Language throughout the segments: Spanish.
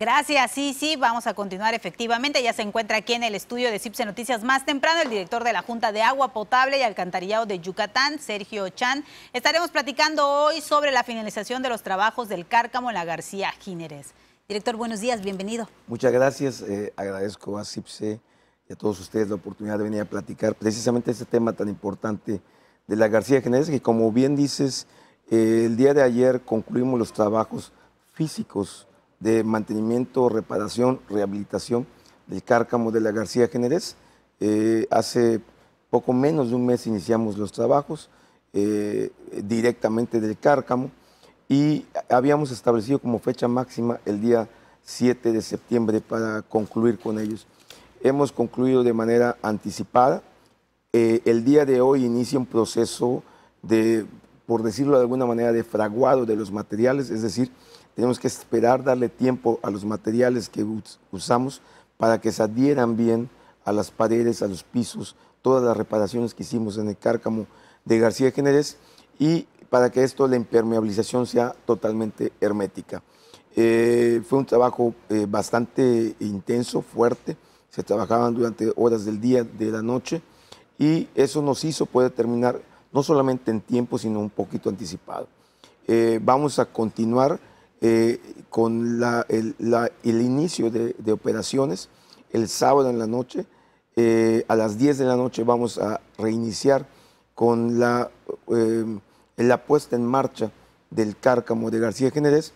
Gracias, sí, sí, vamos a continuar efectivamente. Ya se encuentra aquí en el estudio de CIPSE Noticias más temprano el director de la Junta de Agua Potable y Alcantarillado de Yucatán, Sergio Chan. Estaremos platicando hoy sobre la finalización de los trabajos del cárcamo en la García Gíneres. Director, buenos días, bienvenido. Muchas gracias, eh, agradezco a CIPSE y a todos ustedes la oportunidad de venir a platicar precisamente este tema tan importante de la García Gíneres, que como bien dices, eh, el día de ayer concluimos los trabajos físicos de mantenimiento, reparación, rehabilitación del cárcamo de la García Generés. Eh, hace poco menos de un mes iniciamos los trabajos eh, directamente del cárcamo y habíamos establecido como fecha máxima el día 7 de septiembre para concluir con ellos. Hemos concluido de manera anticipada. Eh, el día de hoy inicia un proceso de por decirlo de alguna manera, de fraguado de los materiales, es decir, tenemos que esperar darle tiempo a los materiales que usamos para que se adhieran bien a las paredes, a los pisos, todas las reparaciones que hicimos en el cárcamo de García Generés y para que esto, la impermeabilización sea totalmente hermética. Eh, fue un trabajo eh, bastante intenso, fuerte, se trabajaban durante horas del día, de la noche y eso nos hizo poder terminar no solamente en tiempo, sino un poquito anticipado. Eh, vamos a continuar eh, con el, inicio de, operaciones el sábado en la noche. Eh, a las 10 de la noche vamos a reiniciar con la, la puesta en marcha del cárcamo de García Generés,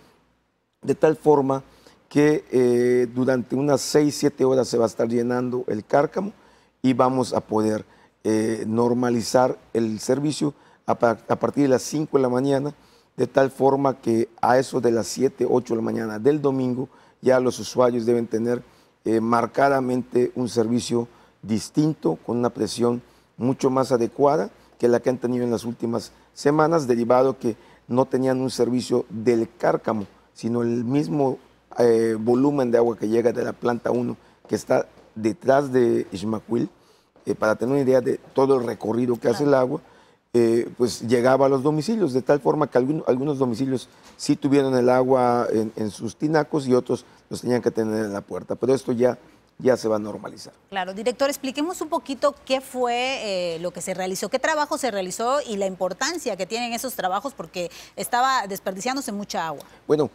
de tal forma que durante unas 6, 7 horas se va a estar llenando el cárcamo y vamos a poder eh, normalizar el servicio a, partir de las 5 de la mañana, de tal forma que a eso de las 7, 8 de la mañana del domingo ya los usuarios deben tener eh, marcadamente un servicio distinto, con una presión mucho más adecuada que la que han tenido en las últimas semanas, derivado que no tenían un servicio del cárcamo, sino el mismo eh, volumen de agua que llega de la planta 1, que está detrás de Ismaquil, eh, para tener una idea de todo el recorrido que hace el agua, eh, pues llegaba a los domicilios, de tal forma que algunos domicilios sí tuvieron el agua en, sus tinacos y otros los tenían que tener en la puerta, pero esto ya, ya se va a normalizar. Claro, director, expliquemos un poquito qué fue eh, lo que se realizó, qué trabajo se realizó y la importancia que tienen esos trabajos, porque estaba desperdiciándose mucha agua. Bueno,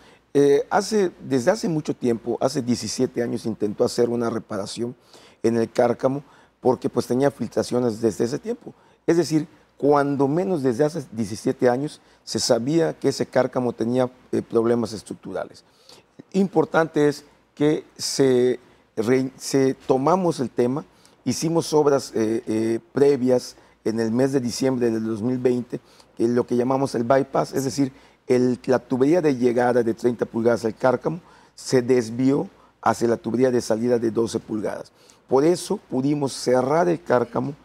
hace, desde hace mucho tiempo, hace 17 años, intentó hacer una reparación en el cárcamo porque pues tenía filtraciones desde ese tiempo. Es decir, cuando menos desde hace 17 años se sabía que ese cárcamo tenía eh, problemas estructurales. Importante es que se, tomamos el tema, hicimos obras eh, eh, previas en el mes de diciembre del 2020, lo que llamamos el bypass, es decir, la tubería de llegada de 30 pulgadas al cárcamo se desvió hacia la tubería de salida de 12 pulgadas. Por eso pudimos cerrar el cárcamo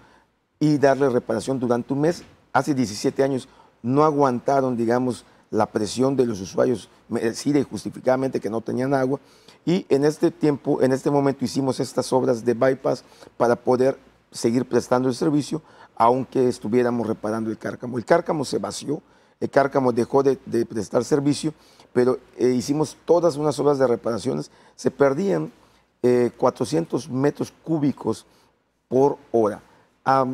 y darle reparación durante un mes. Hace 17 años no aguantaron, digamos, la presión de los usuarios, y justificadamente que no tenían agua. Y en este tiempo, en este momento hicimos estas obras de bypass para poder seguir prestando el servicio, aunque estuviéramos reparando el cárcamo. El cárcamo se vació, el cárcamo dejó de, prestar servicio, pero eh, hicimos todas unas obras de reparaciones. Se perdían 400 eh, metros cúbicos por hora.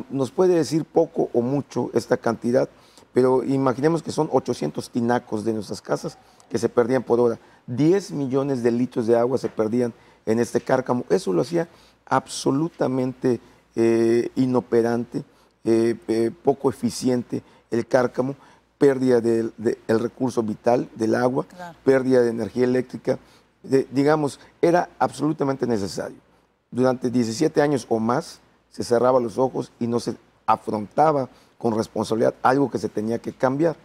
nos puede decir poco o mucho esta cantidad, pero imaginemos que son 800 tinacos de nuestras casas que se perdían por hora. 10 millones de litros de agua se perdían en este cárcamo. Eso lo hacía absolutamente eh, inoperante, eh, poco eficiente el cárcamo, pérdida del recurso vital del agua, pérdida de energía eléctrica, digamos, era absolutamente necesario. Durante 17 años o más se cerraba los ojos y no se afrontaba con responsabilidad algo que se tenía que cambiar.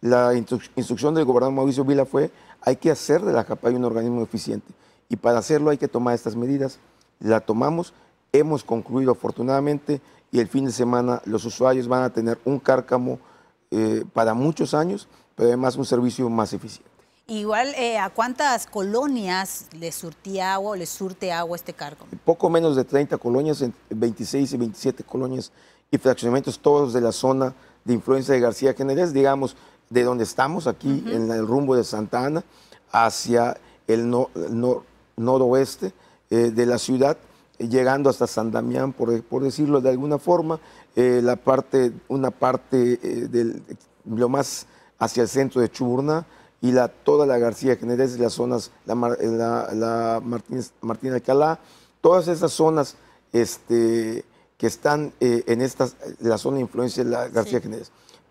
La instrucción del gobernador Mauricio Vila fue, hay que hacer de la JAPAI un organismo eficiente y para hacerlo hay que tomar estas medidas. La tomamos, hemos concluido afortunadamente y el fin de semana los usuarios van a tener un cárcamo eh, para muchos años, pero además un servicio más eficiente. Igual, eh, ¿a cuántas colonias le surtía agua o le surte agua este cargo? Poco menos de 30 colonias, 26 y 27 colonias y fraccionamientos todos de la zona de influencia de García Generés, digamos, de donde estamos, aquí en el rumbo de Santa Ana, hacia el, no, noroeste eh, de la ciudad, llegando hasta San Damián, por, decirlo de alguna forma, eh, la parte, una parte del, lo más hacia el centro de Chuburna, y la, toda la García Generés, las zonas, la, la, la Martínez, Martín Alcalá, todas esas zonas este, que están eh, en estas, la zona de influencia de la García sí.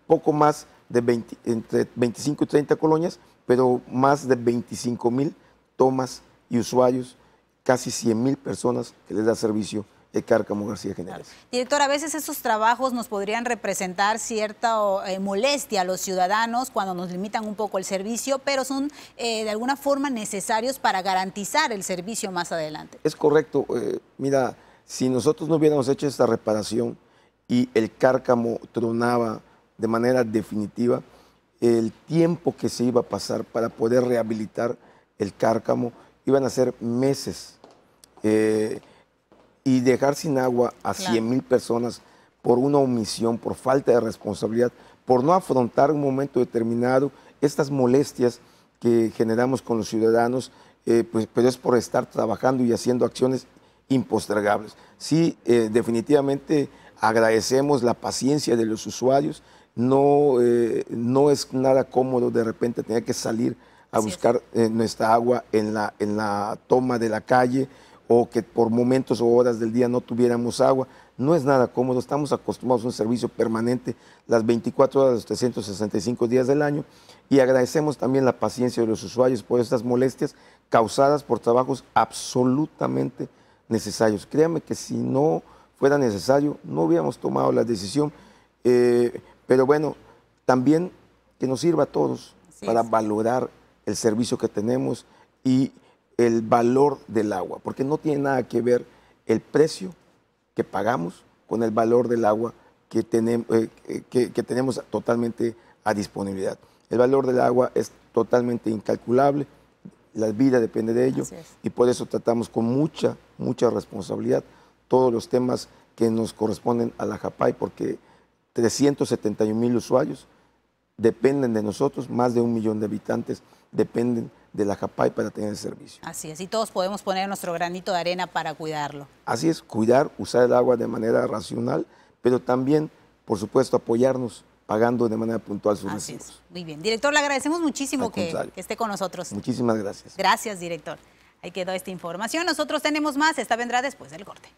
Poco más de 20, entre 25 y 30 colonias, pero más de 25 mil tomas y usuarios, casi 100 mil personas que les da servicio el Cárcamo García General. Director, a veces esos trabajos nos podrían representar cierta eh, molestia a los ciudadanos cuando nos limitan un poco el servicio, pero son eh, de alguna forma necesarios para garantizar el servicio más adelante. Es correcto. Eh, mira, si nosotros no hubiéramos hecho esta reparación y el cárcamo tronaba de manera definitiva, el tiempo que se iba a pasar para poder rehabilitar el cárcamo iban a ser meses y dejar sin agua a 100.000 mil personas por una omisión, por falta de responsabilidad, por no afrontar un momento determinado estas molestias que generamos con los ciudadanos, eh, pues, pero es por estar trabajando y haciendo acciones impostergables. Sí, eh, definitivamente agradecemos la paciencia de los usuarios. No, eh, no es nada cómodo de repente tener que salir a buscar nuestra agua en la, en la toma de la calle o que por momentos o horas del día no tuviéramos agua. No es nada cómodo, estamos acostumbrados a un servicio permanente las 24 horas, los 365 días del año y agradecemos también la paciencia de los usuarios por estas molestias causadas por trabajos absolutamente necesarios. Créanme que si no fuera necesario, no hubiéramos tomado la decisión, eh, pero bueno, también que nos sirva a todos para valorar el servicio que tenemos y el valor del agua, porque no tiene nada que ver el precio que pagamos con el valor del agua que tenemos, eh, eh, que, tenemos totalmente a disponibilidad. El valor del agua es totalmente incalculable, la vida depende de ello y por eso tratamos con mucha, mucha responsabilidad todos los temas que nos corresponden a la JAPAI porque 371 mil usuarios dependen de nosotros, más de un millón de habitantes dependen de la JAPAI para tener el servicio. Así es, y todos podemos poner nuestro granito de arena para cuidarlo. Así es, cuidar, usar el agua de manera racional, pero también, por supuesto, apoyarnos pagando de manera puntual sus Así Es. Muy bien, director, le agradecemos muchísimo que esté con nosotros. Muchísimas gracias. Gracias, director. Ahí quedó esta información. Nosotros tenemos más, esta vendrá después del corte.